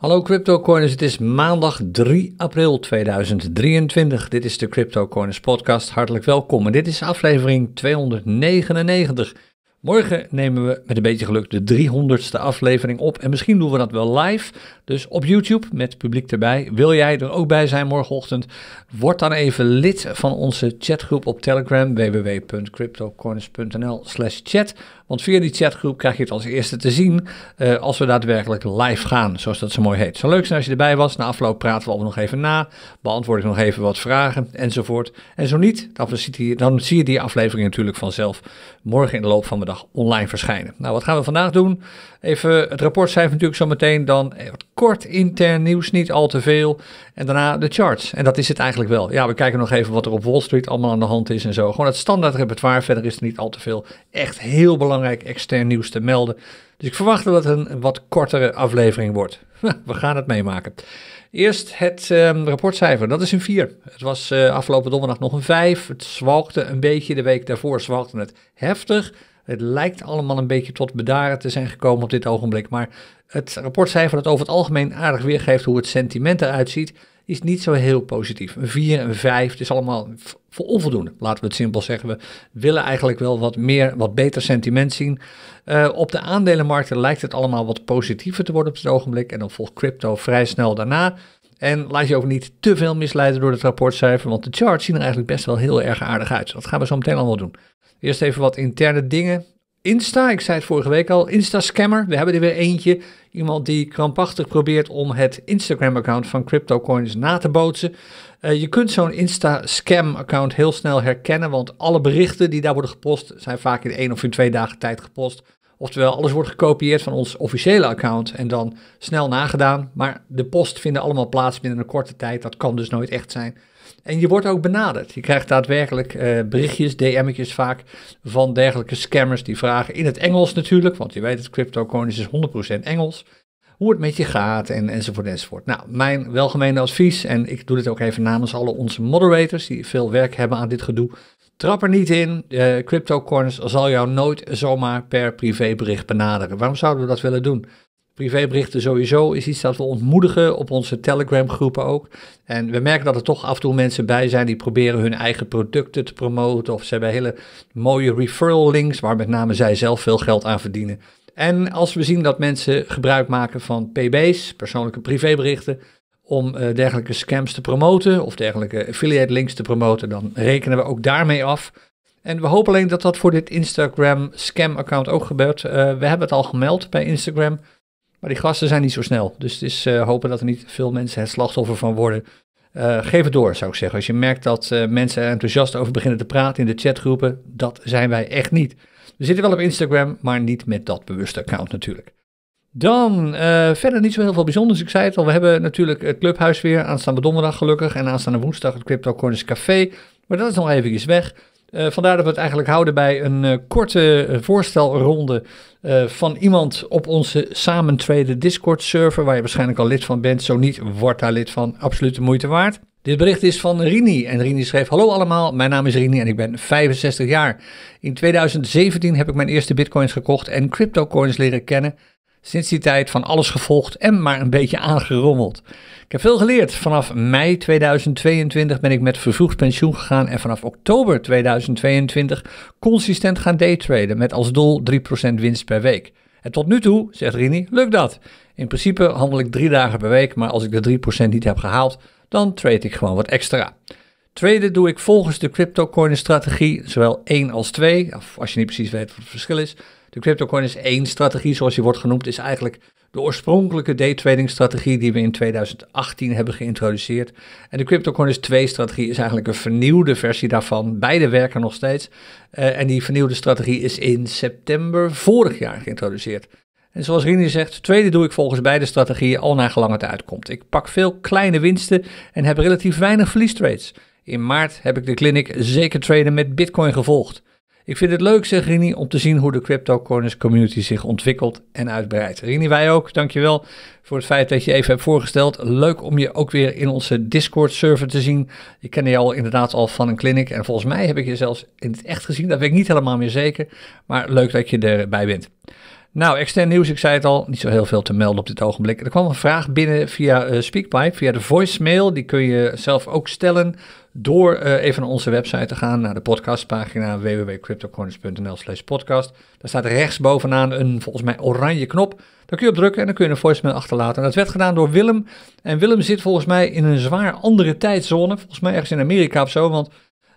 Hallo crypto CryptoCoiners, het is maandag 3 april 2023. Dit is de CryptoCoiners podcast. Hartelijk welkom en dit is aflevering 299. Morgen nemen we met een beetje geluk de 300ste aflevering op en misschien doen we dat wel live. Dus op YouTube met publiek erbij. Wil jij er ook bij zijn morgenochtend? Word dan even lid van onze chatgroep op Telegram www.cryptocoiners.nl/chat want via die chatgroep krijg je het als eerste te zien eh, als we daadwerkelijk live gaan, zoals dat zo mooi heet. Zo leuk zijn als je erbij was. Na afloop praten we al nog even na, beantwoord ik nog even wat vragen enzovoort. En zo niet, dan, dan zie je die aflevering natuurlijk vanzelf morgen in de loop van de dag online verschijnen. Nou, wat gaan we vandaag doen? Even het rapport schrijven natuurlijk zo meteen, dan eh, kort intern nieuws, niet al te veel. En daarna de charts. En dat is het eigenlijk wel. Ja, we kijken nog even wat er op Wall Street allemaal aan de hand is en zo. Gewoon het standaard repertoire. Verder is er niet al te veel echt heel belangrijk extern nieuws te melden. Dus ik verwacht dat het een wat kortere aflevering wordt. We gaan het meemaken. Eerst het ehm, rapportcijfer, dat is een 4. Het was eh, afgelopen donderdag nog een 5. Het zwalkte een beetje, de week daarvoor zwalkte het heftig. Het lijkt allemaal een beetje tot bedaren te zijn gekomen op dit ogenblik. Maar het rapportcijfer dat over het algemeen aardig weergeeft hoe het sentiment eruit ziet, is niet zo heel positief. Een 4 en een 5, het is allemaal voor onvoldoende. Laten we het simpel zeggen. We willen eigenlijk wel wat meer, wat beter sentiment zien. Eh, op de aandelenmarkten lijkt het allemaal wat positiever te worden op het ogenblik. En dan volgt crypto vrij snel daarna. En laat je ook niet te veel misleiden door het rapportcijfer, want de charts zien er eigenlijk best wel heel erg aardig uit. Dat gaan we zo meteen allemaal doen. Eerst even wat interne dingen. Insta, ik zei het vorige week al, Insta-scammer. We hebben er weer eentje. Iemand die krampachtig probeert om het Instagram-account van CryptoCoins na te bootsen. Eh, je kunt zo'n Insta-scam-account heel snel herkennen, want alle berichten die daar worden gepost zijn vaak in één of in twee dagen tijd gepost. Oftewel, alles wordt gekopieerd van ons officiële account en dan snel nagedaan. Maar de post vinden allemaal plaats binnen een korte tijd. Dat kan dus nooit echt zijn. En je wordt ook benaderd. Je krijgt daadwerkelijk eh, berichtjes, DM'tjes vaak van dergelijke scammers die vragen in het Engels natuurlijk, want je weet het, cryptocurrency is 100% Engels. Hoe het met je gaat en, enzovoort enzovoort. Nou, mijn welgemeende advies, en ik doe dit ook even namens alle onze moderators die veel werk hebben aan dit gedoe. Trap er niet in. Uh, eh, crypto zal jou nooit zomaar per privébericht benaderen. Waarom zouden we dat willen doen? Privéberichten sowieso is iets dat we ontmoedigen op onze Telegram-groepen ook. En we merken dat er toch af en toe mensen bij zijn die proberen hun eigen producten te promoten. Of ze hebben hele mooie referral links waar met name zij zelf veel geld aan verdienen. En als we zien dat mensen gebruik maken van PB's, persoonlijke privéberichten, om eh, dergelijke scams te promoten of dergelijke affiliate links te promoten, dan rekenen we ook daarmee af. En we hopen alleen dat dat voor dit Instagram scam account ook gebeurt. Eh, we hebben het al gemeld bij Instagram. Maar die gasten zijn niet zo snel. Dus het is eh, hopen dat er niet veel mensen het slachtoffer van worden. Eh, geef het door, zou ik zeggen. Als je merkt dat eh, mensen er enthousiast over beginnen te praten in de chatgroepen, dat zijn wij echt niet. We zitten wel op Instagram, maar niet met dat bewuste account natuurlijk. Dan verder niet zo heel veel bijzonders. Ik zei het al, we hebben natuurlijk het clubhuis weer aanstaande donderdag gelukkig. En aanstaande woensdag het Crypto Corners Café. Maar dat is nog eventjes weg. Eh, vandaar dat we het eigenlijk houden bij een eh, korte eh, voorstelronde van iemand op onze Samentreden Discord server, waar je waarschijnlijk al lid van bent. Zo niet, word daar lid van. Absoluut de moeite waard. Dit bericht is van Rini en Rini schreef: Hallo allemaal, mijn naam is Rini en ik ben 65 jaar. In 2017 heb ik mijn eerste bitcoins gekocht en cryptocoins leren kennen. Sinds die tijd van alles gevolgd en maar een beetje aangerommeld. Ik heb veel geleerd. Vanaf mei 2022 ben ik met vervroegd pensioen gegaan en vanaf oktober 2022 consistent gaan daytraden met als doel 3% winst per week. En tot nu toe, zegt Rini, lukt dat. In principe handel ik drie dagen per week, maar als ik de 3% niet heb gehaald, dan trade ik gewoon wat extra. Traden doe ik volgens de cryptocoin strategie, zowel 1 als 2, of als je niet precies weet wat het verschil is, de cryptocoin is één strategie, zoals die wordt genoemd, is eigenlijk de oorspronkelijke daytrading strategie die we in 2018 hebben geïntroduceerd. En de cryptocoin is twee strategie is eigenlijk een vernieuwde versie daarvan. Beide werken nog steeds. Eh, en die vernieuwde strategie is in september vorig jaar geïntroduceerd. En zoals Rini zegt, tweede doe ik volgens beide strategieën al naar gelang het uitkomt. Ik pak veel kleine winsten en heb relatief weinig verliestrades. In maart heb ik de clinic zeker traden met bitcoin gevolgd. Ik vind het leuk, zegt Rini, om te zien hoe de Crypto Corners community zich ontwikkelt en uitbreidt. Rini, wij ook. Dankjewel voor het feit dat je even hebt voorgesteld. Leuk om je ook weer in onze Discord-server te zien. Ik ken je al inderdaad al van een clinic en volgens mij heb ik je zelfs in het echt gezien. Dat weet ik niet helemaal meer zeker, maar leuk dat je erbij bent. Nou, extern nieuws, ik zei het al, niet zo heel veel te melden op dit ogenblik. Er kwam een vraag binnen via eh, Speakpipe, via de voicemail. Die kun je zelf ook stellen door eh, even naar onze website te gaan, naar de podcastpagina www.cryptocoins.nl slash podcast. Daar staat rechtsbovenaan een volgens mij oranje knop. Daar kun je op drukken en dan kun je een voicemail achterlaten. En dat werd gedaan door Willem. En Willem zit volgens mij in een zwaar andere tijdzone, volgens mij ergens in Amerika of zo, want...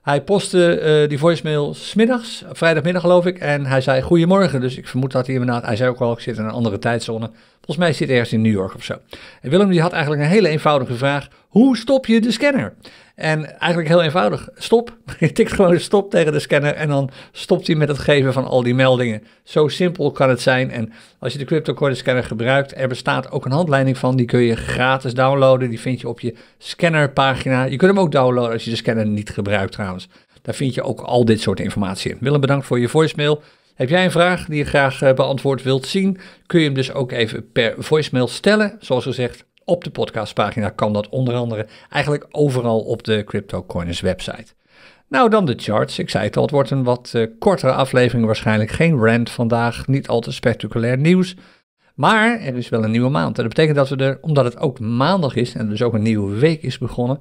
Hij postte uh, die voicemail smiddags, vrijdagmiddag geloof ik, en hij zei goedemorgen. Dus ik vermoed dat hij inderdaad, hij zei ook wel, ik zit in een andere tijdzone. Volgens mij zit ergens in New York of zo. En Willem die had eigenlijk een hele eenvoudige vraag. Hoe stop je de scanner? En eigenlijk heel eenvoudig. Stop. Je tikt gewoon stop tegen de scanner en dan stopt hij met het geven van al die meldingen. Zo simpel kan het zijn. En als je de cryptocore scanner gebruikt, er bestaat ook een handleiding van. Die kun je gratis downloaden. Die vind je op je scannerpagina. Je kunt hem ook downloaden als je de scanner niet gebruikt trouwens. Daar vind je ook al dit soort informatie in. Willem, bedankt voor je voicemail. Heb jij een vraag die je graag eh, beantwoord wilt zien? Kun je hem dus ook even per voicemail stellen. Zoals gezegd, op de podcastpagina kan dat onder andere eigenlijk overal op de CryptoCoiners website. Nou, dan de charts. Ik zei het al, het wordt een wat eh, kortere aflevering waarschijnlijk. Geen rant vandaag, niet al te spectaculair nieuws. Maar er is wel een nieuwe maand. En dat betekent dat we er, omdat het ook maandag is en dus ook een nieuwe week is begonnen,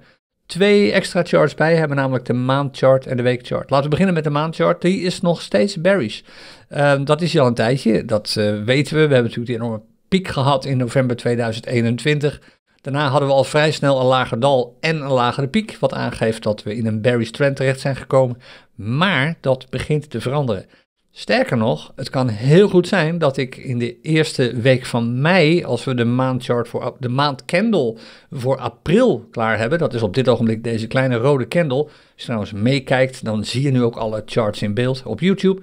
twee extra charts bij hebben, namelijk de maandchart en de weekchart. Laten we beginnen met de maandchart. Die is nog steeds bearish. Ehm, dat is al een tijdje, dat eh, weten we. We hebben natuurlijk die enorme piek gehad in november 2021. Daarna hadden we al vrij snel een lager dal en een lagere piek, wat aangeeft dat we in een bearish trend terecht zijn gekomen. Maar dat begint te veranderen. Sterker nog, het kan heel goed zijn dat ik in de eerste week van mei, als we de maandchart voor de maand candle voor april klaar hebben, dat is op dit ogenblik deze kleine rode candle. Als je trouwens meekijkt, dan zie je nu ook alle charts in beeld op YouTube.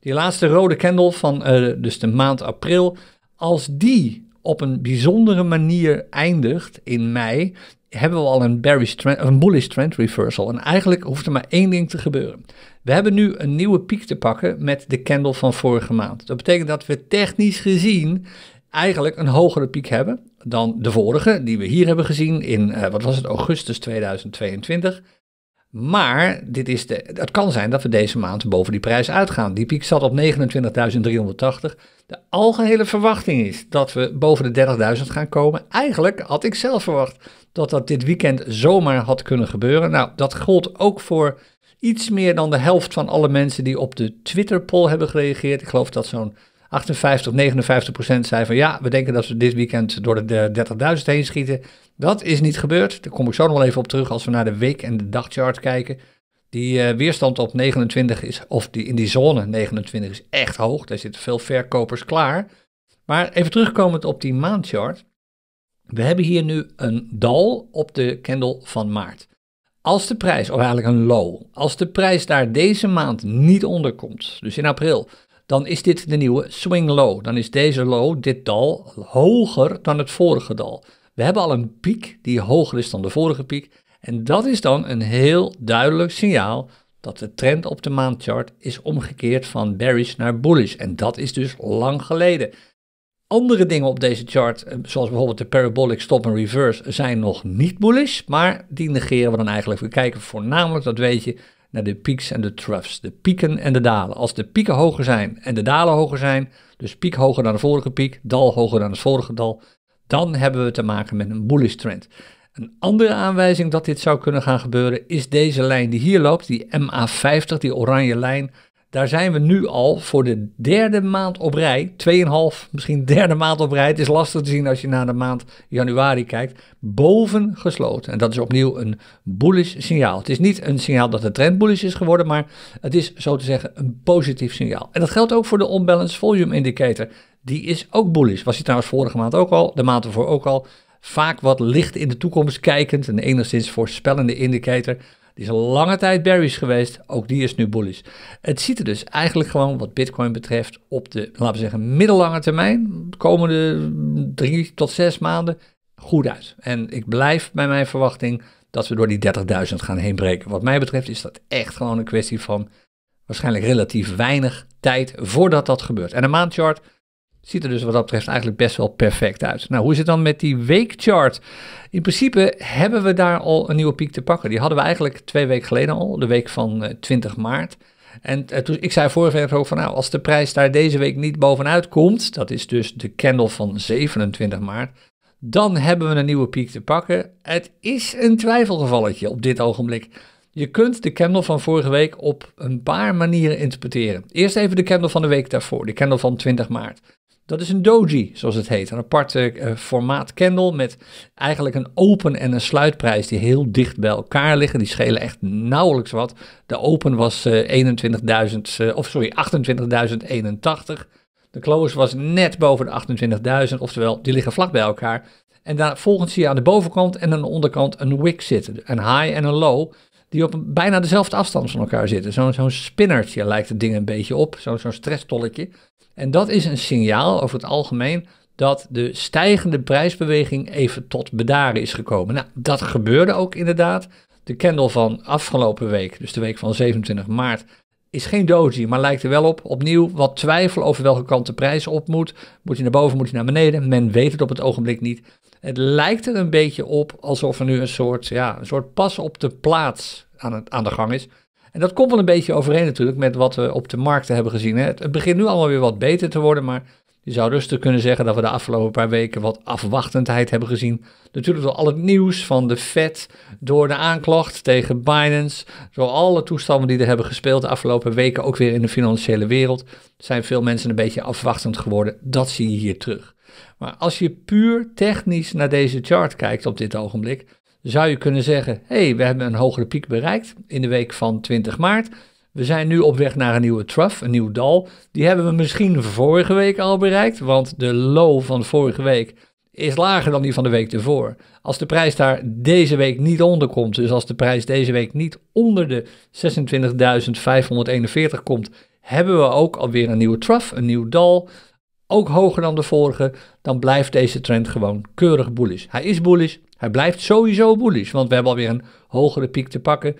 Die laatste rode candle van eh, dus de maand april, als die op een bijzondere manier eindigt in mei, hebben we al een, trend, een bullish trend reversal. En eigenlijk hoeft er maar één ding te gebeuren. We hebben nu een nieuwe piek te pakken met de candle van vorige maand. Dat betekent dat we technisch gezien eigenlijk een hogere piek hebben dan de vorige die we hier hebben gezien in, eh, wat was het, augustus 2022. Maar dit is de, het kan zijn dat we deze maand boven die prijs uitgaan. Die piek zat op 29.380. De algehele verwachting is dat we boven de 30.000 gaan komen. Eigenlijk had ik zelf verwacht dat dat dit weekend zomaar had kunnen gebeuren. Nou, dat gold ook voor iets meer dan de helft van alle mensen die op de Twitter-poll hebben gereageerd. Ik geloof dat zo'n 58, 59 procent zei van ja, we denken dat we dit weekend door de 30.000 heen schieten. Dat is niet gebeurd. Daar kom ik zo nog wel even op terug als we naar de week- en de dagchart kijken. Die eh, weerstand op 29 is, of die, in die zone 29 is echt hoog. Daar zitten veel verkopers klaar. Maar even terugkomend op die maandchart. We hebben hier nu een dal op de candle van maart. Als de prijs, of eigenlijk een low, als de prijs daar deze maand niet onder komt, dus in april, dan is dit de nieuwe swing low. Dan is deze low, dit dal, hoger dan het vorige dal. We hebben al een piek die hoger is dan de vorige piek. En dat is dan een heel duidelijk signaal dat de trend op de maandchart is omgekeerd van bearish naar bullish. En dat is dus lang geleden. Andere dingen op deze chart, eh, zoals bijvoorbeeld de parabolic stop en reverse, zijn nog niet bullish, maar die negeren we dan eigenlijk. We kijken voornamelijk, dat weet je, naar de peaks en de troughs, de pieken en de dalen. Als de pieken hoger zijn en de dalen hoger zijn, dus piek hoger dan de vorige piek, dal hoger dan het vorige dal, dan hebben we te maken met een bullish trend. Een andere aanwijzing dat dit zou kunnen gaan gebeuren is deze lijn die hier loopt, die MA50, die oranje lijn daar zijn we nu al voor de derde maand op rij, tweeënhalf, misschien derde maand op rij. Het is lastig te zien als je naar de maand januari kijkt, boven gesloten. En dat is opnieuw een bullish signaal. Het is niet een signaal dat de trend bullish is geworden, maar het is zo te zeggen een positief signaal. En dat geldt ook voor de onbalanced volume indicator. Die is ook bullish. Was die trouwens vorige maand ook al, de maand ervoor ook al. Vaak wat licht in de toekomst kijkend, een enigszins voorspellende indicator is is lange tijd berries geweest, ook die is nu bullish. Het ziet er dus eigenlijk gewoon wat bitcoin betreft op de, laten we zeggen, middellange termijn, de komende drie tot zes maanden, goed uit. En ik blijf bij mijn verwachting dat we door die 30.000 gaan heen breken. Wat mij betreft is dat echt gewoon een kwestie van waarschijnlijk relatief weinig tijd voordat dat gebeurt. En de maandchart ziet er dus wat dat betreft eigenlijk best wel perfect uit. Nou, hoe is het dan met die weekchart? In principe hebben we daar al een nieuwe piek te pakken. Die hadden we eigenlijk twee weken geleden al, de week van 20 eh, maart. En eh, toen, ik zei vorige week ook van nou, als de prijs daar deze week niet bovenuit komt, dat is dus de candle van 27 maart, dan hebben we een nieuwe piek te pakken. Het is een twijfelgevalletje op dit ogenblik. Je kunt de candle van vorige week op een paar manieren interpreteren. Eerst even de candle van de week daarvoor, de candle van 20 maart. Dat is een doji, zoals het heet. Een apart eh, formaat candle met eigenlijk een open en een sluitprijs die heel dicht bij elkaar liggen. Die schelen echt nauwelijks wat. De open was 21.000, eh, eh, of sorry, 28.081. De close was net boven de 28.000, oftewel die liggen vlak bij elkaar. En daar volgens zie je aan de bovenkant en aan de onderkant een wick zitten. Een high en een low die op bijna dezelfde afstand van elkaar zitten. Zo'n zo'n spinnertje lijkt het ding een beetje op, zo'n zo'n stresstolletje. En dat is een signaal over het algemeen dat de stijgende prijsbeweging even tot bedaren is gekomen. Nou, dat gebeurde ook inderdaad. De candle van afgelopen week, dus de week van 27 maart, is geen doji, maar lijkt er wel op. Opnieuw wat twijfel over welke kant de prijs op moet. Moet je naar boven, moet je naar beneden? Men weet het op het ogenblik niet. Het lijkt er een beetje op alsof er nu een soort, ja, een soort pas op de plaats aan, het, aan de gang is. En dat komt wel een beetje overeen natuurlijk met wat we op de markten hebben gezien. Hè. Het, het begint nu allemaal weer wat beter te worden, maar je zou rustig kunnen zeggen dat we de afgelopen paar weken wat afwachtendheid hebben gezien. Natuurlijk door al het nieuws van de Fed, door de aanklacht tegen Binance, door alle toestanden die er hebben gespeeld de afgelopen weken, ook weer in de financiële wereld, zijn veel mensen een beetje afwachtend geworden. Dat zie je hier terug. Maar als je puur technisch naar deze chart kijkt op dit ogenblik, zou je kunnen zeggen: hé, hey, we hebben een hogere piek bereikt in de week van 20 maart. We zijn nu op weg naar een nieuwe trough, een nieuw dal. Die hebben we misschien vorige week al bereikt, want de low van vorige week is lager dan die van de week ervoor. Als de prijs daar deze week niet onder komt, dus als de prijs deze week niet onder de 26.541 komt, hebben we ook alweer een nieuwe trough, een nieuw dal ook hoger dan de vorige, dan blijft deze trend gewoon keurig bullish. Hij is bullish, hij blijft sowieso bullish, want we hebben alweer een hogere piek te pakken.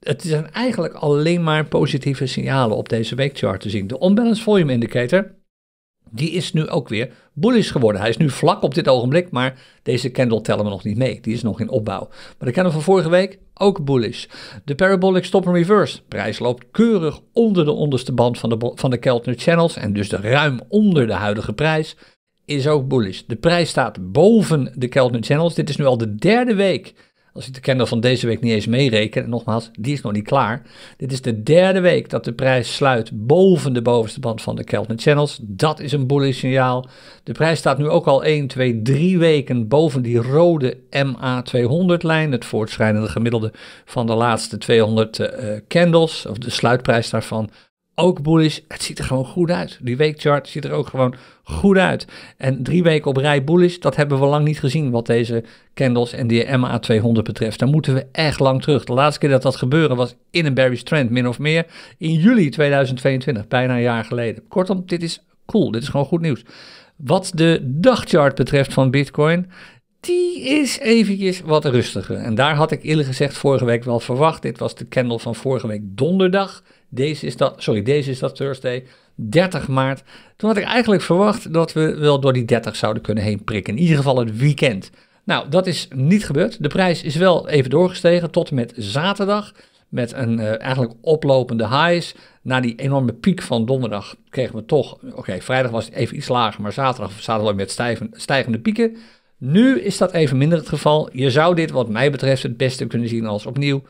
Het zijn eigenlijk alleen maar positieve signalen op deze weekchart te zien. De onbalance Volume Indicator die is nu ook weer bullish geworden. Hij is nu vlak op dit ogenblik, maar deze candle tellen we nog niet mee. Die is nog in opbouw. Maar de candle van vorige week, ook bullish. De Parabolic Stop and Reverse, prijs loopt keurig onder de onderste band van de, van de Keltner Channels en dus de ruim onder de huidige prijs, is ook bullish. De prijs staat boven de Keltner Channels. Dit is nu al de derde week als ik de candle van deze week niet eens meereken, en nogmaals, die is nog niet klaar. Dit is de derde week dat de prijs sluit boven de bovenste band van de Keltner Channels. Dat is een bullish signaal. De prijs staat nu ook al 1, 2, 3 weken boven die rode MA200-lijn, het voortschrijdende gemiddelde van de laatste 200 eh, eh, candles, of de sluitprijs daarvan ook bullish. Het ziet er gewoon goed uit. Die weekchart ziet er ook gewoon goed uit. En drie weken op rij bullish, dat hebben we lang niet gezien wat deze candles en die MA200 betreft. Daar moeten we echt lang terug. De laatste keer dat dat gebeurde was in een bearish trend, min of meer, in juli 2022, bijna een jaar geleden. Kortom, dit is cool. Dit is gewoon goed nieuws. Wat de dagchart betreft van Bitcoin, die is eventjes wat rustiger. En daar had ik eerlijk gezegd vorige week wel verwacht. Dit was de candle van vorige week donderdag. Deze is dat, sorry, deze is dat Thursday. 30 maart. Toen had ik eigenlijk verwacht dat we wel door die 30 zouden kunnen heen prikken. In ieder geval het weekend. Nou, dat is niet gebeurd. De prijs is wel even doorgestegen tot met zaterdag. Met een eh, eigenlijk oplopende highs. Na die enorme piek van donderdag kregen we toch. Oké, vrijdag was het even iets lager, maar zaterdag zaten we met stijgende pieken. Nu is dat even minder het geval. Je zou dit, wat mij betreft, het beste kunnen zien als opnieuw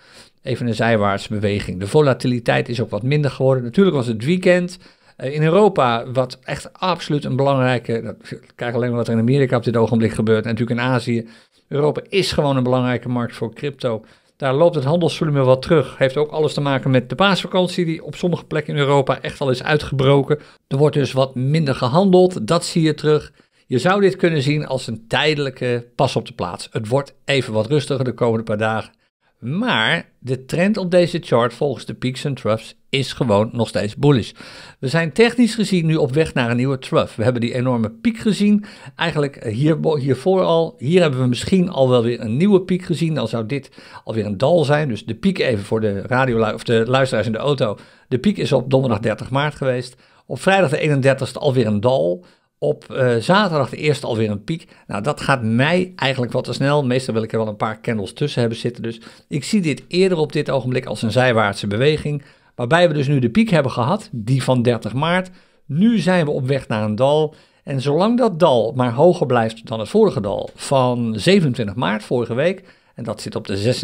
Even een zijwaartse beweging. De volatiliteit is ook wat minder geworden. Natuurlijk was het weekend eh, in Europa, wat echt absoluut een belangrijke. Dat, kijk alleen maar wat er in Amerika op dit ogenblik gebeurt. En natuurlijk in Azië. Europa is gewoon een belangrijke markt voor crypto. Daar loopt het handelsvolume wat terug. Heeft ook alles te maken met de paasvakantie, die op sommige plekken in Europa echt al is uitgebroken. Er wordt dus wat minder gehandeld. Dat zie je terug. Je zou dit kunnen zien als een tijdelijke pas op de plaats. Het wordt even wat rustiger de komende paar dagen. Maar de trend op deze chart volgens de peaks en troughs is gewoon nog steeds bullish. We zijn technisch gezien nu op weg naar een nieuwe trough. We hebben die enorme piek gezien. Eigenlijk eh, hier, hiervoor al. Hier hebben we misschien al wel weer een nieuwe piek gezien. Dan zou dit alweer een dal zijn. Dus de piek even voor de, radio, of de luisteraars in de auto. De piek is op donderdag 30 maart geweest. Op vrijdag de 31ste alweer een dal op eh, zaterdag de eerste alweer een piek. Nou, dat gaat mij eigenlijk wat te snel. Meestal wil ik er wel een paar candles tussen hebben zitten. Dus ik zie dit eerder op dit ogenblik als een zijwaartse beweging. Waarbij we dus nu de piek hebben gehad, die van 30 maart. Nu zijn we op weg naar een dal. En zolang dat dal maar hoger blijft dan het vorige dal van 27 maart vorige week, en dat zit op de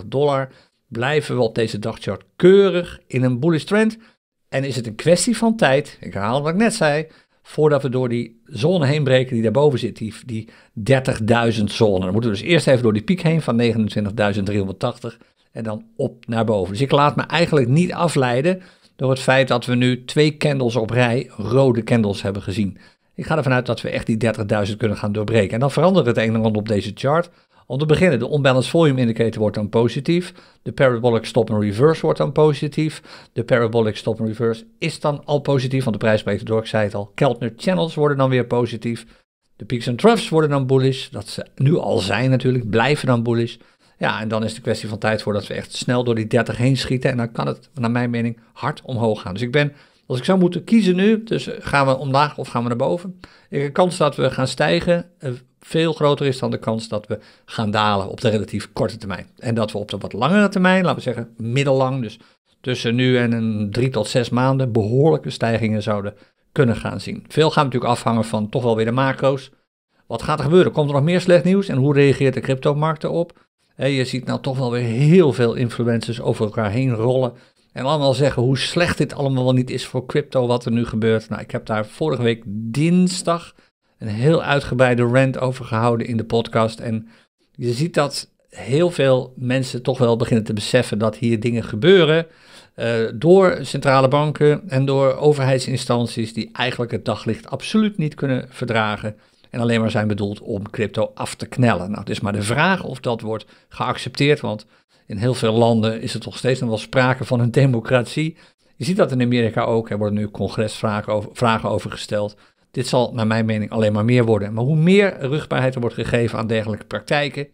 26.541 dollar, blijven we op deze dagchart keurig in een bullish trend. En is het een kwestie van tijd, ik herhaal wat ik net zei, voordat we door die zone heen breken die daarboven zit, die, die 30.000 zone. Dan moeten we dus eerst even door die piek heen van 29.380 en dan op naar boven. Dus ik laat me eigenlijk niet afleiden door het feit dat we nu twee candles op rij, rode candles hebben gezien. Ik ga ervan uit dat we echt die 30.000 kunnen gaan doorbreken. En dan verandert het een en ander op deze chart. Om te beginnen, de unbalanced volume indicator wordt dan positief. De parabolic stop en reverse wordt dan positief. De parabolic stop en reverse is dan al positief, want de prijs breekt door. Ik zei het al, Keltner channels worden dan weer positief. De peaks en troughs worden dan bullish. Dat ze nu al zijn natuurlijk, blijven dan bullish. Ja, en dan is de kwestie van tijd voordat we echt snel door die 30 heen schieten. En dan kan het, naar mijn mening, hard omhoog gaan. Dus ik ben, als ik zou moeten kiezen nu, dus eh, gaan we omlaag of gaan we naar boven? De kans dat we gaan stijgen eh, veel groter is dan de kans dat we gaan dalen op de relatief korte termijn. En dat we op de wat langere termijn, laten we zeggen middellang, dus tussen nu en een drie tot zes maanden, behoorlijke stijgingen zouden kunnen gaan zien. Veel gaan natuurlijk afhangen van toch wel weer de macro's. Wat gaat er gebeuren? Komt er nog meer slecht nieuws? En hoe reageert de cryptomarkt erop? En je ziet nou toch wel weer heel veel influencers over elkaar heen rollen. En allemaal zeggen hoe slecht dit allemaal wel niet is voor crypto, wat er nu gebeurt. Nou, ik heb daar vorige week dinsdag een heel uitgebreide rant over gehouden in de podcast. En je ziet dat heel veel mensen toch wel beginnen te beseffen dat hier dingen gebeuren. Eh, door centrale banken en door overheidsinstanties die eigenlijk het daglicht absoluut niet kunnen verdragen. En alleen maar zijn bedoeld om crypto af te knellen. Nou, het is maar de vraag of dat wordt geaccepteerd. Want in heel veel landen is er toch steeds nog wel sprake van een democratie. Je ziet dat in Amerika ook. Er worden nu congresvragen over, vragen over gesteld. Dit zal naar mijn mening alleen maar meer worden. Maar hoe meer rugbaarheid er wordt gegeven aan dergelijke praktijken,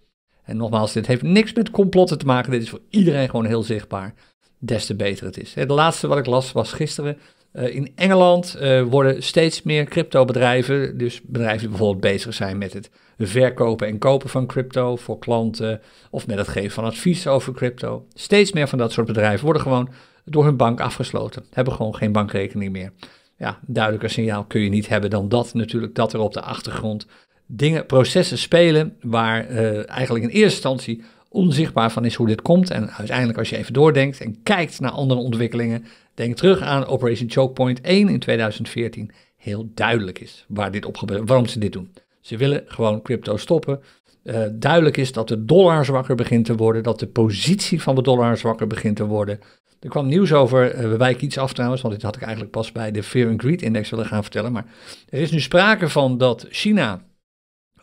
en nogmaals, dit heeft niks met complotten te maken, dit is voor iedereen gewoon heel zichtbaar, des te beter het is. De laatste wat ik las was gisteren. Eh, in Engeland eh, worden steeds meer cryptobedrijven, dus bedrijven die bijvoorbeeld bezig zijn met het verkopen en kopen van crypto voor klanten of met het geven van advies over crypto, steeds meer van dat soort bedrijven worden gewoon door hun bank afgesloten, hebben gewoon geen bankrekening meer ja, duidelijker signaal kun je niet hebben dan dat natuurlijk, dat er op de achtergrond dingen, processen spelen waar eh, eigenlijk in eerste instantie onzichtbaar van is hoe dit komt. En uiteindelijk als je even doordenkt en kijkt naar andere ontwikkelingen, denk terug aan Operation chokepoint 1 in 2014, heel duidelijk is waar dit op gebeurt, waarom ze dit doen. Ze willen gewoon crypto stoppen. Eh, duidelijk is dat de dollar zwakker begint te worden, dat de positie van de dollar zwakker begint te worden. Er kwam nieuws over, eh, we wijken iets af trouwens, want dit had ik eigenlijk pas bij de Fear and Greed Index willen gaan vertellen. Maar er is nu sprake van dat China,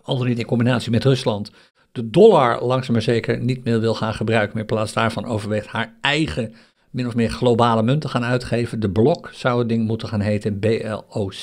al dan niet in combinatie met Rusland, de dollar langzaam maar zeker niet meer wil gaan gebruiken. Maar in plaats daarvan overweegt haar eigen min of meer globale munt te gaan uitgeven. De blok zou het ding moeten gaan heten, BLOC.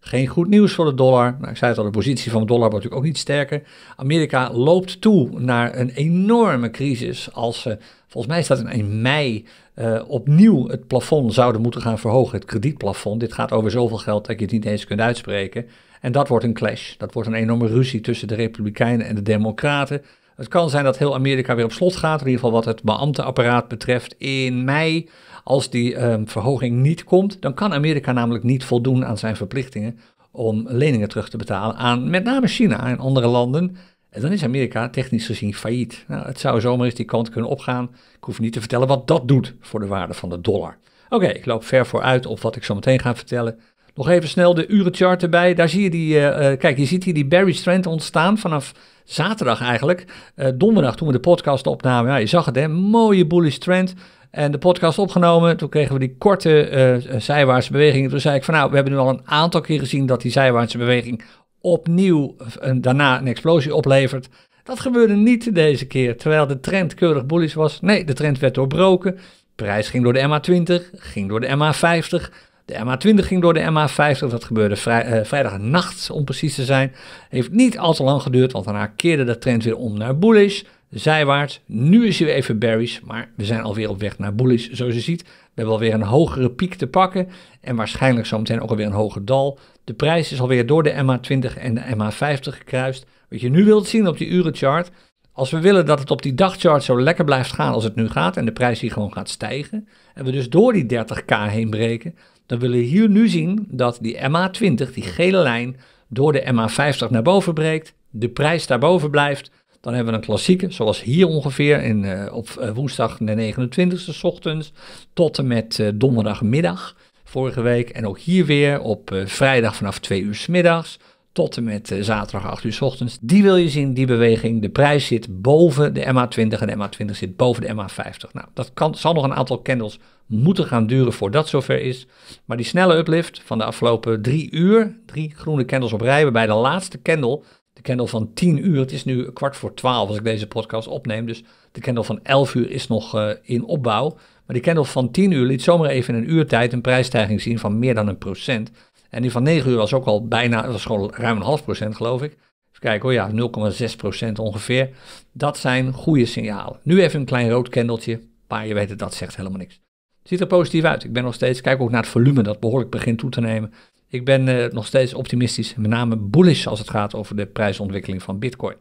Geen goed nieuws voor de dollar. Nou, ik zei het al, de positie van de dollar wordt natuurlijk ook niet sterker. Amerika loopt toe naar een enorme crisis. Als ze, eh, volgens mij staat in mei eh, opnieuw het plafond zouden moeten gaan verhogen, het kredietplafond. Dit gaat over zoveel geld dat je het niet eens kunt uitspreken. En dat wordt een clash. Dat wordt een enorme ruzie tussen de Republikeinen en de Democraten. Het kan zijn dat heel Amerika weer op slot gaat, in ieder geval wat het beambtenapparaat betreft, in mei. Als die ehm, verhoging niet komt, dan kan Amerika namelijk niet voldoen aan zijn verplichtingen om leningen terug te betalen aan met name China en andere landen dan is Amerika technisch gezien failliet. Nou, het zou zomaar eens die kant kunnen opgaan. Ik hoef niet te vertellen wat dat doet voor de waarde van de dollar. Oké, ik loop ver vooruit op wat ik zo meteen ga vertellen. Nog even snel de urenchart erbij. Daar zie je die, eh, eh, kijk, je ziet hier die bearish trend ontstaan vanaf zaterdag eigenlijk. Eh, donderdag toen we de podcast opnamen. Ja, je zag het hè, mooie bullish trend. En de podcast opgenomen, toen kregen we die korte uh, zijwaartse beweging. Toen zei ik van nou, we hebben nu al een aantal keer gezien dat die zijwaartse beweging opnieuw een, daarna een explosie oplevert. Dat gebeurde niet deze keer, terwijl de trend keurig bullish was. Nee, de trend werd doorbroken. De prijs ging door de MA20, ging door de MA50. De MA20 ging door de MA50. Dat gebeurde vrij, eh, om precies te zijn. Heeft niet al te lang geduurd, want daarna keerde de trend weer om naar bullish zijwaarts. Nu is u even berries, maar we zijn alweer op weg naar bullish, zoals je ziet. We hebben alweer een hogere piek te pakken en waarschijnlijk zometeen ook alweer een hoger dal. De prijs is alweer door de MA20 en de MA50 gekruist. Wat je nu wilt zien op die urenchart, als we willen dat het op die dagchart zo lekker blijft gaan als het nu gaat en de prijs hier gewoon gaat stijgen en we dus door die 30k heen breken, dan willen we hier nu zien dat die MA20, die gele lijn, door de MA50 naar boven breekt, de prijs daarboven blijft dan hebben we een klassieke, zoals hier ongeveer, in, eh, op eh, woensdag de 29e ochtends tot en met eh, donderdagmiddag vorige week. En ook hier weer op vrijdag vanaf 2 uur s middags tot en met zaterdag 8 uur s ochtends. Die wil je zien, die beweging. De prijs zit boven de MA20 en de MA20 zit boven de MA50. Nou, dat kan, zal nog een aantal candles moeten gaan duren voordat zover is. Maar die snelle uplift van de afgelopen drie uur, drie groene candles op rij, bij de laatste candle de candle van 10 uur, het is nu kwart voor 12 als ik deze podcast opneem, dus de candle van 11 uur is nog eh, in opbouw. Maar die candle van 10 uur liet zomaar even in een uurtijd een prijsstijging zien van meer dan een procent. En die van 9 uur was ook al bijna, was gewoon ruim een half procent geloof ik. Even kijken hoor, ja, 0,6 procent ongeveer. Dat zijn goede signalen. Nu even een klein rood kendeltje, maar je weet het, dat zegt helemaal niks. Ziet er positief uit. Ik ben nog steeds, kijk ook naar het volume dat behoorlijk begint toe te nemen. Ik ben eh, nog steeds optimistisch, met name bullish als het gaat over de prijsontwikkeling van Bitcoin.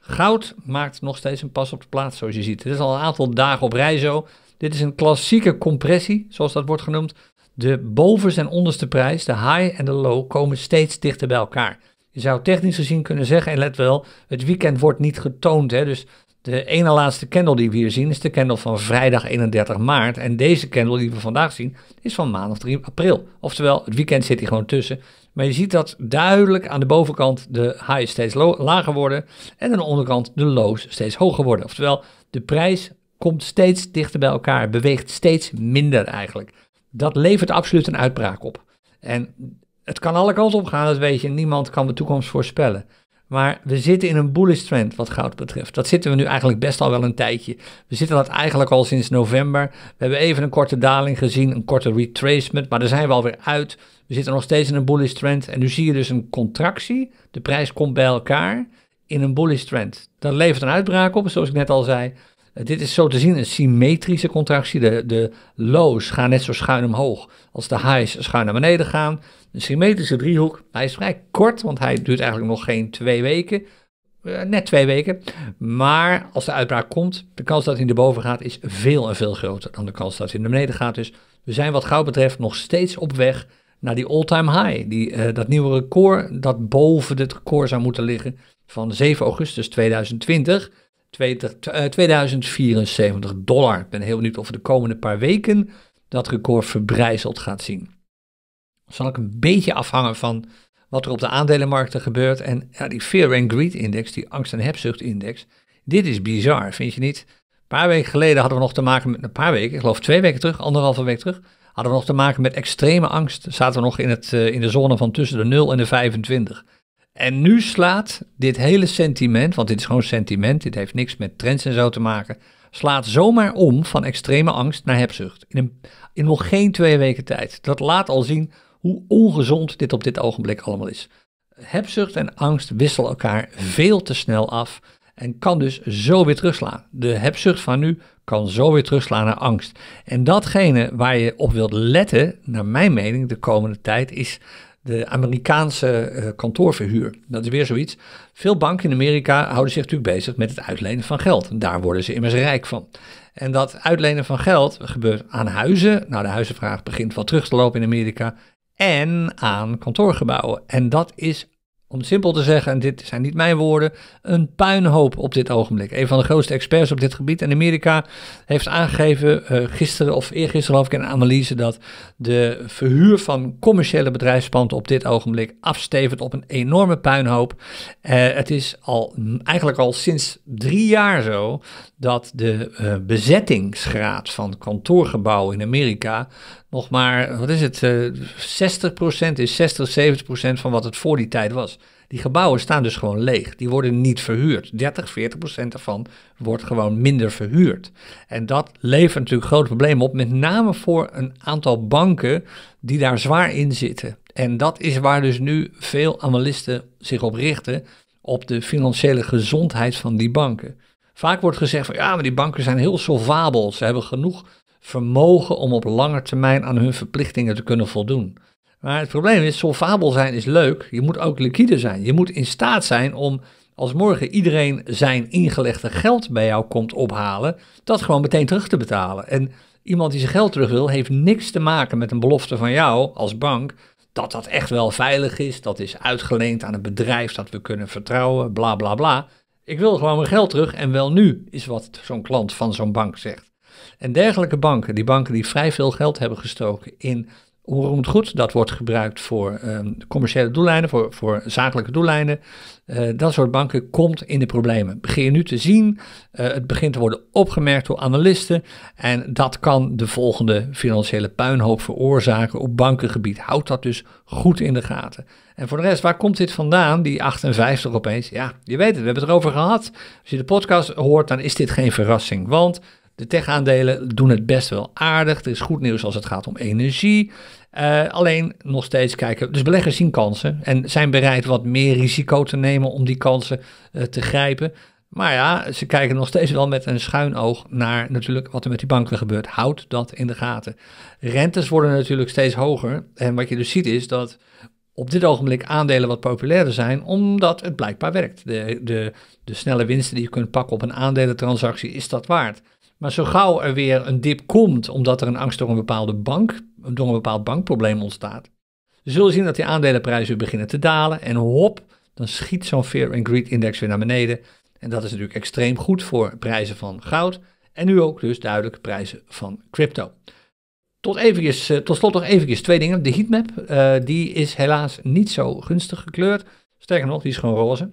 Goud maakt nog steeds een pas op de plaats, zoals je ziet. Dit is al een aantal dagen op rij zo. Dit is een klassieke compressie, zoals dat wordt genoemd. De bovenste en onderste prijs, de high en de low, komen steeds dichter bij elkaar. Je zou technisch gezien kunnen zeggen, en let wel, het weekend wordt niet getoond. Hè, dus de ene laatste candle die we hier zien is de candle van vrijdag 31 maart. En deze candle die we vandaag zien is van maandag 3 april. Oftewel, het weekend zit hier gewoon tussen. Maar je ziet dat duidelijk aan de bovenkant de highs steeds lager worden. En aan de onderkant de lows steeds hoger worden. Oftewel, de prijs komt steeds dichter bij elkaar. Beweegt steeds minder eigenlijk. Dat levert absoluut een uitbraak op. En het kan alle kanten op gaan, dat weet je. Niemand kan de toekomst voorspellen. Maar we zitten in een bullish trend wat goud betreft. Dat zitten we nu eigenlijk best al wel een tijdje. We zitten dat eigenlijk al sinds november. We hebben even een korte daling gezien, een korte retracement, maar daar zijn we alweer uit. We zitten nog steeds in een bullish trend en nu zie je dus een contractie. De prijs komt bij elkaar in een bullish trend. Dat levert een uitbraak op, zoals ik net al zei. Eh, dit is zo te zien een symmetrische contractie. De, de lows gaan net zo schuin omhoog als de highs schuin naar beneden gaan. Een symmetrische driehoek. Hij is vrij kort, want hij duurt eigenlijk nog geen twee weken. Eh, net twee weken. Maar als de uitbraak komt, de kans dat hij naar boven gaat is veel en veel groter dan de kans dat hij naar beneden gaat. Dus we zijn wat goud betreft nog steeds op weg naar die all-time high. Die, eh, dat nieuwe record dat boven het record zou moeten liggen van 7 augustus 2020. 2074 eh, dollar. Ik ben heel benieuwd of we de komende paar weken dat record verbrijzeld gaat zien. Zal ik een beetje afhangen van wat er op de aandelenmarkten gebeurt. En ja, die Fear and Greed Index, die angst- en hebzucht-index, dit is bizar, vind je niet? Een paar weken geleden hadden we nog te maken met, een paar weken, ik geloof twee weken terug, anderhalve week terug, hadden we nog te maken met extreme angst. Zaten we nog in, het, eh, in de zone van tussen de 0 en de 25. En nu slaat dit hele sentiment, want dit is gewoon sentiment, dit heeft niks met trends en zo te maken, slaat zomaar om van extreme angst naar hebzucht. In, een, in nog geen twee weken tijd. Dat laat al zien hoe ongezond dit op dit ogenblik allemaal is. Hebzucht en angst wisselen elkaar veel te snel af en kan dus zo weer terugslaan. De hebzucht van nu kan zo weer terugslaan naar angst. En datgene waar je op wilt letten, naar mijn mening, de komende tijd is de Amerikaanse eh, kantoorverhuur. Dat is weer zoiets. Veel banken in Amerika houden zich natuurlijk bezig met het uitlenen van geld. daar worden ze immers rijk van. En dat uitlenen van geld gebeurt aan huizen. Nou, de huizenvraag begint wel terug te lopen in Amerika. En aan kantoorgebouwen. En dat is om simpel te zeggen, en dit zijn niet mijn woorden, een puinhoop op dit ogenblik. Een van de grootste experts op dit gebied in Amerika heeft aangegeven, eh, gisteren of eergisteren had ik een analyse, dat de verhuur van commerciële bedrijfspanden op dit ogenblik afstevend op een enorme puinhoop. Eh, het is al, eigenlijk al sinds drie jaar zo dat de eh, bezettingsgraad van kantoorgebouwen in Amerika nog maar, wat is het, 60% eh, is 60, 70% van wat het voor die tijd was. Die gebouwen staan dus gewoon leeg. Die worden niet verhuurd. 30, 40% daarvan wordt gewoon minder verhuurd. En dat levert natuurlijk grote problemen op, met name voor een aantal banken die daar zwaar in zitten. En dat is waar dus nu veel analisten zich op richten, op de financiële gezondheid van die banken. Vaak wordt gezegd van ja, maar die banken zijn heel solvabel. Ze hebben genoeg vermogen om op lange termijn aan hun verplichtingen te kunnen voldoen. Maar het probleem is, solvabel zijn is leuk. Je moet ook liquide zijn. Je moet in staat zijn om, als morgen iedereen zijn ingelegde geld bij jou komt ophalen, dat gewoon meteen terug te betalen. En iemand die zijn geld terug wil, heeft niks te maken met een belofte van jou als bank. Dat dat echt wel veilig is, dat is uitgeleend aan een bedrijf dat we kunnen vertrouwen, bla bla bla. Ik wil gewoon mijn geld terug en wel nu, is wat zo'n klant van zo'n bank zegt. En dergelijke banken, die banken die vrij veel geld hebben gestoken in onroerend goed, dat wordt gebruikt voor ehm, commerciële doeleinden, voor, voor zakelijke doeleinden. Eh, dat soort banken komt in de problemen. Begin je nu te zien, eh, het begint te worden opgemerkt door analisten en dat kan de volgende financiële puinhoop veroorzaken op bankengebied. Houd dat dus goed in de gaten. En voor de rest, waar komt dit vandaan, die 58 opeens? Ja, je weet het, we hebben het erover gehad. Als je de podcast hoort, dan is dit geen verrassing, want de tech-aandelen doen het best wel aardig. Er is goed nieuws als het gaat om energie. Eh, alleen nog steeds kijken. Dus beleggers zien kansen en zijn bereid wat meer risico te nemen om die kansen eh, te grijpen. Maar ja, ze kijken nog steeds wel met een schuin oog naar natuurlijk wat er met die banken gebeurt. Houd dat in de gaten. Rentes worden natuurlijk steeds hoger. En wat je dus ziet is dat op dit ogenblik aandelen wat populairder zijn, omdat het blijkbaar werkt. De, de, de snelle winsten die je kunt pakken op een aandelentransactie, is dat waard. Maar zo gauw er weer een dip komt, omdat er een angst door een, bepaalde bank, door een bepaald bankprobleem ontstaat, we zullen zien dat die aandelenprijzen weer beginnen te dalen. En hop, dan schiet zo'n Fear and Greed Index weer naar beneden. En dat is natuurlijk extreem goed voor prijzen van goud. En nu ook dus duidelijk prijzen van crypto. Tot, eventjes, eh, tot slot nog even twee dingen. De heatmap, eh, die is helaas niet zo gunstig gekleurd. Sterker nog, die is gewoon roze.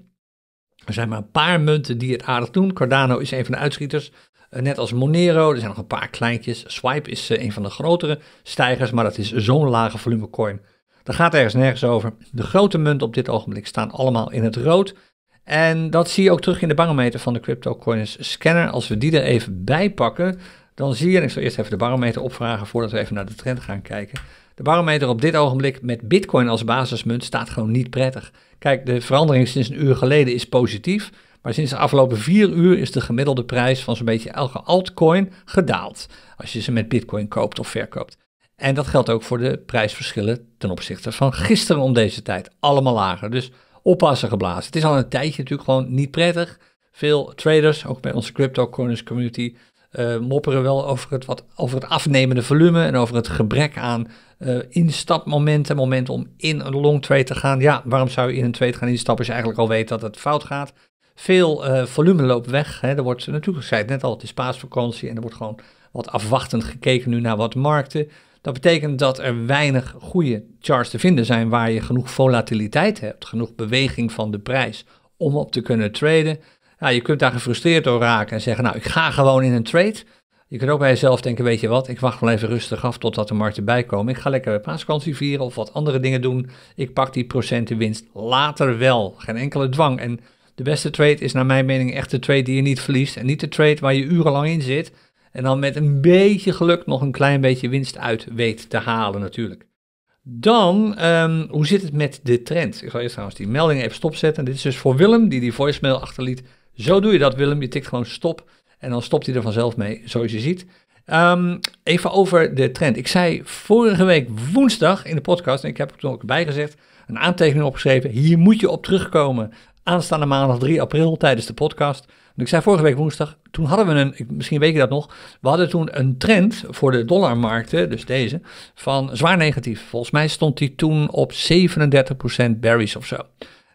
Er zijn maar een paar munten die het aardig doen. Cardano is een van de uitschieters. Eh, net als Monero, er zijn nog een paar kleintjes. Swipe is eh, een van de grotere stijgers, maar dat is zo'n lage volume coin. Daar gaat ergens nergens over. De grote munten op dit ogenblik staan allemaal in het rood. En dat zie je ook terug in de barometer van de CryptoCoins Scanner. Als we die er even bij pakken, dan zie je, ik zal eerst even de barometer opvragen voordat we even naar de trend gaan kijken. De barometer op dit ogenblik met Bitcoin als basismunt staat gewoon niet prettig. Kijk, de verandering sinds een uur geleden is positief. Maar sinds de afgelopen vier uur is de gemiddelde prijs van zo'n beetje elke altcoin gedaald. Als je ze met Bitcoin koopt of verkoopt. En dat geldt ook voor de prijsverschillen ten opzichte van gisteren om deze tijd. Allemaal lager. Dus oppassen geblazen. Het is al een tijdje natuurlijk gewoon niet prettig. Veel traders, ook bij onze crypto corners community, eh, mopperen wel over het, wat, over het afnemende volume en over het gebrek aan eh, instapmomenten, momenten om in een long trade te gaan. Ja, waarom zou je in een trade gaan instappen als je eigenlijk al weet dat het fout gaat? Veel eh, volume loopt weg. Hè. Er wordt natuurlijk, ik zei het net al, het is paasvakantie en er wordt gewoon wat afwachtend gekeken nu naar wat markten. Dat betekent dat er weinig goede charts te vinden zijn waar je genoeg volatiliteit hebt, genoeg beweging van de prijs om op te kunnen traden. Nou, je kunt daar gefrustreerd door raken en zeggen, nou ik ga gewoon in een trade. Je kunt ook bij jezelf denken, weet je wat, ik wacht wel even rustig af totdat de markten bijkomen. Ik ga lekker paaskantie vieren of wat andere dingen doen. Ik pak die procenten winst later wel. Geen enkele dwang. En de beste trade is naar mijn mening echt de trade die je niet verliest. En niet de trade waar je urenlang in zit. En dan met een beetje geluk nog een klein beetje winst uit weet te halen natuurlijk. Dan, ehm, hoe zit het met de trend? Ik zal eerst trouwens die melding even stopzetten. Dit is dus voor Willem, die die voicemail achterliet. Zo doe je dat, Willem. Je tikt gewoon stop. En dan stopt hij er vanzelf mee, zoals je ziet. Ehm, even over de trend. Ik zei vorige week woensdag in de podcast, en ik heb er ook bijgezegd, een aantekening opgeschreven. Hier moet je op terugkomen aanstaande maandag 3 april tijdens de podcast. ik zei vorige week woensdag, toen hadden we een, misschien weet je dat nog, we hadden toen een trend voor de dollarmarkten, dus deze, van zwaar negatief. Volgens mij stond die toen op 37% berries of zo.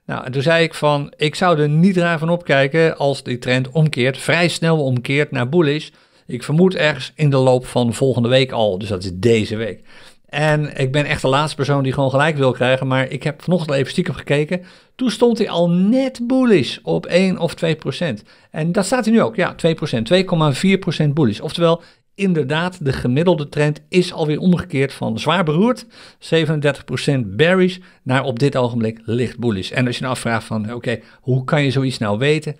Nou, en toen zei ik van, ik zou er niet raar van opkijken als die trend omkeert, vrij snel omkeert naar bullish. Ik vermoed ergens in de loop van volgende week al, dus dat is deze week. En ik ben echt de laatste persoon die gewoon gelijk wil krijgen. Maar ik heb vanochtend even stiekem gekeken. Toen stond hij al net bullish op 1 of 2 procent. En dat staat hij nu ook. Ja, 2 procent. 2,4 procent bullish. Oftewel, inderdaad, de gemiddelde trend is alweer omgekeerd van zwaar beroerd. 37 procent bearish naar op dit ogenblik licht bullish. En als je nou afvraagt van, oké, hoe kan je zoiets nou weten?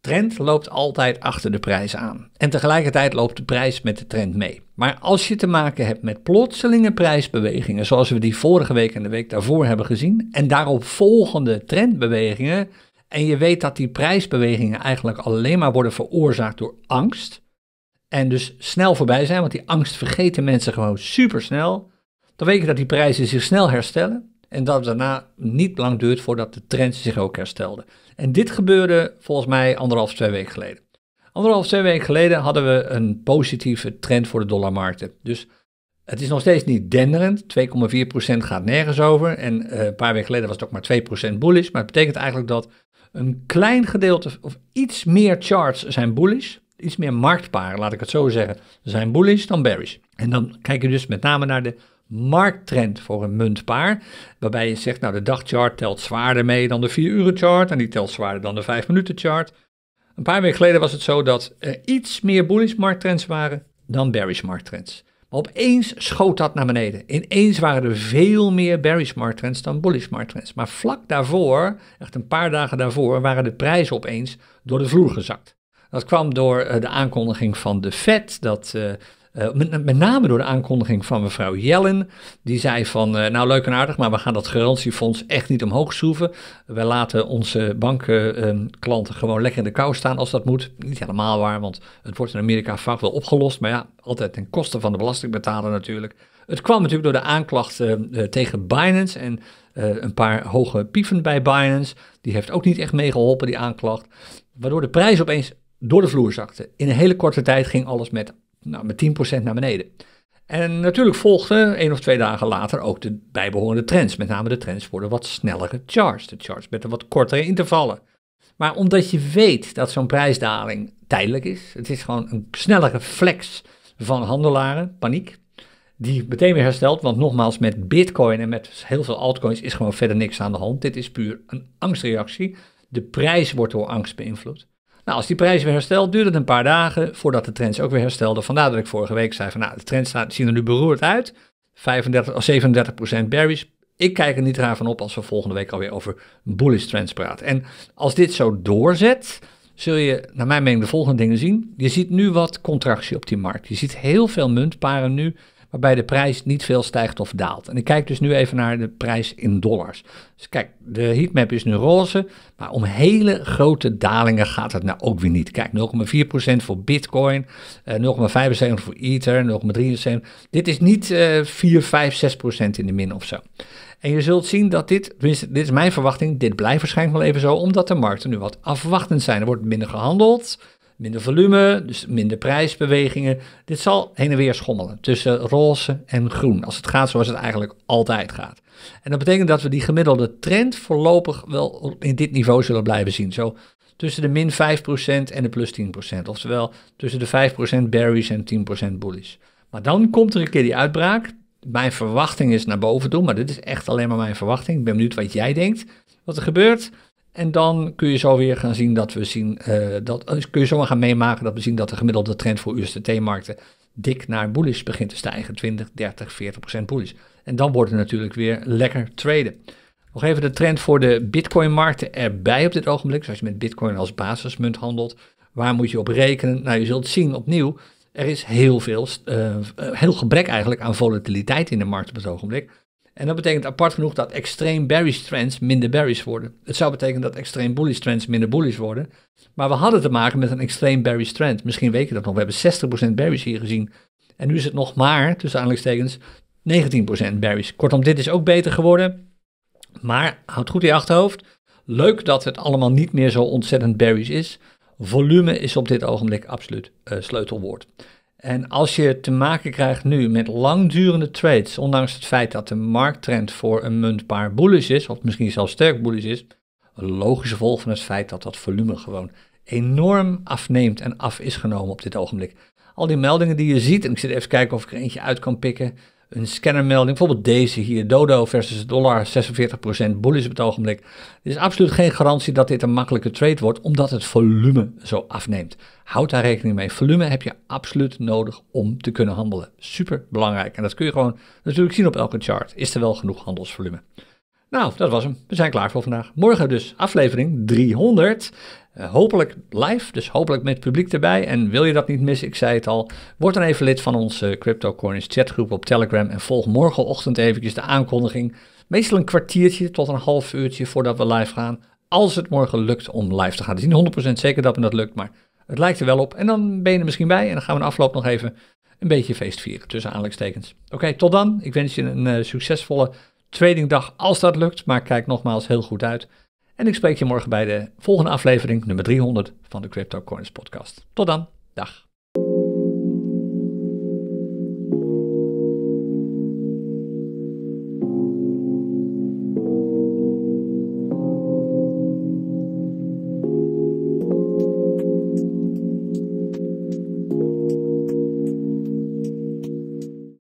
Trend loopt altijd achter de prijs aan. En tegelijkertijd loopt de prijs met de trend mee. Maar als je te maken hebt met plotselinge prijsbewegingen, zoals we die vorige week en de week daarvoor hebben gezien, en daarop volgende trendbewegingen, en je weet dat die prijsbewegingen eigenlijk alleen maar worden veroorzaakt door angst, en dus snel voorbij zijn, want die angst vergeten mensen gewoon supersnel, dan weet je dat die prijzen zich snel herstellen en dat het daarna niet lang duurt voordat de trend zich ook herstelde. En dit gebeurde volgens mij anderhalf, twee weken geleden. Anderhalf, twee weken geleden hadden we een positieve trend voor de dollarmarkten. Dus het is nog steeds niet denderend. 2,4% gaat nergens over. En eh, een paar weken geleden was het ook maar 2% bullish. Maar het betekent eigenlijk dat een klein gedeelte of iets meer charts zijn bullish. Iets meer marktparen, laat ik het zo zeggen, zijn bullish dan bearish. En dan kijk je dus met name naar de markttrend voor een muntpaar. Waarbij je zegt, nou de dagchart telt zwaarder mee dan de 4 uren chart. En die telt zwaarder dan de 5 minuten chart. Een paar weken geleden was het zo dat er eh, iets meer bullish markttrends waren dan bearish markttrends. Maar opeens schoot dat naar beneden. Ineens waren er veel meer bearish markttrends dan bullish markttrends. Maar vlak daarvoor, echt een paar dagen daarvoor, waren de prijzen opeens door de vloer gezakt. Dat kwam door eh, de aankondiging van de Fed dat eh, eh, met, name door de aankondiging van mevrouw Jellen. Die zei van, eh, nou leuk en aardig, maar we gaan dat garantiefonds echt niet omhoog schroeven. We laten onze bankenklanten ehm, gewoon lekker in de kou staan als dat moet. Niet helemaal waar, want het wordt in Amerika vaak wel opgelost. Maar ja, altijd ten koste van de belastingbetaler natuurlijk. Het kwam natuurlijk door de aanklacht eh, tegen Binance en een paar hoge pieven bij Binance. Die heeft ook niet echt meegeholpen, die aanklacht. Waardoor de prijs opeens door de vloer zakte. In een hele korte tijd ging alles met nou, met 10% naar beneden. En natuurlijk volgden één of twee dagen later ook de bijbehorende trends. Met name de trends worden wat snellere charts. De charts met wat kortere intervallen. Maar omdat je weet dat zo'n prijsdaling tijdelijk is. Het is gewoon een snelle reflex van handelaren, paniek. Die meteen weer herstelt, want nogmaals, met Bitcoin en met heel veel altcoins is gewoon verder niks aan de hand. Dit is puur een angstreactie. De prijs wordt door angst beïnvloed. Nou, als die prijs weer herstelt, duurt het een paar dagen voordat de trends ook weer herstelden. Vandaar dat ik vorige week zei van, nou, de trends zien er nu beroerd uit. 35 of 37 procent bearish. Ik kijk er niet raar van op als we volgende week alweer over bullish trends praten. En als dit zo doorzet, zul je naar mijn mening de volgende dingen zien. Je ziet nu wat contractie op die markt. Je ziet heel veel muntparen nu waarbij de prijs niet veel stijgt of daalt. En ik kijk dus nu even naar de prijs in dollars. Dus kijk, de heatmap is nu roze, maar om hele grote dalingen gaat het nou ook weer niet. Kijk, 0,4% voor Bitcoin, 0,75% eh, voor Ether, 0,73%. Dit is niet 4, 5, 6% in de min of zo. En je zult zien dat dit, tenminste, dit is mijn verwachting, dit blijft waarschijnlijk wel even zo, omdat de markten nu wat afwachtend zijn. Er wordt minder gehandeld minder volume, dus minder prijsbewegingen. Dit zal heen en weer schommelen tussen roze en groen, als het gaat zoals het eigenlijk altijd gaat. En dat betekent dat we die gemiddelde trend voorlopig wel in dit niveau zullen blijven zien. Zo tussen de min 5% en de plus 10%, oftewel tussen de 5% berries en 10% bullish. Maar dan komt er een keer die uitbraak. Mijn verwachting is naar boven toe, maar dit is echt alleen maar mijn verwachting. Ik ben benieuwd wat jij denkt. Wat er gebeurt, en dan kun je zo weer gaan zien dat we zien eh, dat eh, kun je zo gaan meemaken dat we zien dat de gemiddelde trend voor USDT-markten dik naar bullish begint te stijgen. 20, 30, 40 procent bullish. En dan wordt het natuurlijk weer lekker traden. Nog even de trend voor de Bitcoin-markten erbij op dit ogenblik. Dus als je met Bitcoin als basismunt handelt, waar moet je op rekenen? Nou, je zult zien opnieuw, er is heel veel, eh, heel gebrek eigenlijk aan volatiliteit in de markt op het ogenblik. En dat betekent apart genoeg dat extreem bearish trends minder bearish worden. Het zou betekenen dat extreem bullish trends minder bullish worden. Maar we hadden te maken met een extreem bearish trend. Misschien weet je dat nog. We hebben 60% bearish hier gezien. En nu is het nog maar, tussen aanhalingstekens, 19% bearish. Kortom, dit is ook beter geworden. Maar houd goed in je achterhoofd. Leuk dat het allemaal niet meer zo ontzettend bearish is. Volume is op dit ogenblik absoluut eh, sleutelwoord. En als je te maken krijgt nu met langdurende trades, ondanks het feit dat de markttrend voor een muntpaar bullish is, of misschien zelfs sterk bullish is, een logische volg van het feit dat dat volume gewoon enorm afneemt en af is genomen op dit ogenblik. Al die meldingen die je ziet, en ik zit even kijken of ik er eentje uit kan pikken, een scannermelding, bijvoorbeeld deze hier, Dodo versus dollar, 46% bullish op het ogenblik. Er is absoluut geen garantie dat dit een makkelijke trade wordt, omdat het volume zo afneemt. Houd daar rekening mee. Volume heb je absoluut nodig om te kunnen handelen. Super belangrijk. En dat kun je gewoon natuurlijk zien op elke chart. Is er wel genoeg handelsvolume? Nou, dat was hem. We zijn klaar voor vandaag. Morgen dus aflevering 300. Eh, hopelijk live, dus hopelijk met publiek erbij. En wil je dat niet missen, ik zei het al, word dan even lid van onze Crypto Corners chatgroep op Telegram en volg morgenochtend eventjes de aankondiging. Meestal een kwartiertje tot een half uurtje voordat we live gaan. Als het morgen lukt om live te gaan. Het is niet 100% zeker dat me dat lukt, maar het lijkt er wel op. En dan ben je er misschien bij en dan gaan we in afloop nog even een beetje feest vieren, tussen aanhalingstekens. Oké, tot dan. Ik wens je een eh, succesvolle tradingdag als dat lukt. Maar kijk nogmaals heel goed uit. En ik spreek je morgen bij de volgende aflevering, nummer 300 van de Crypto Coins podcast. Tot dan, dag.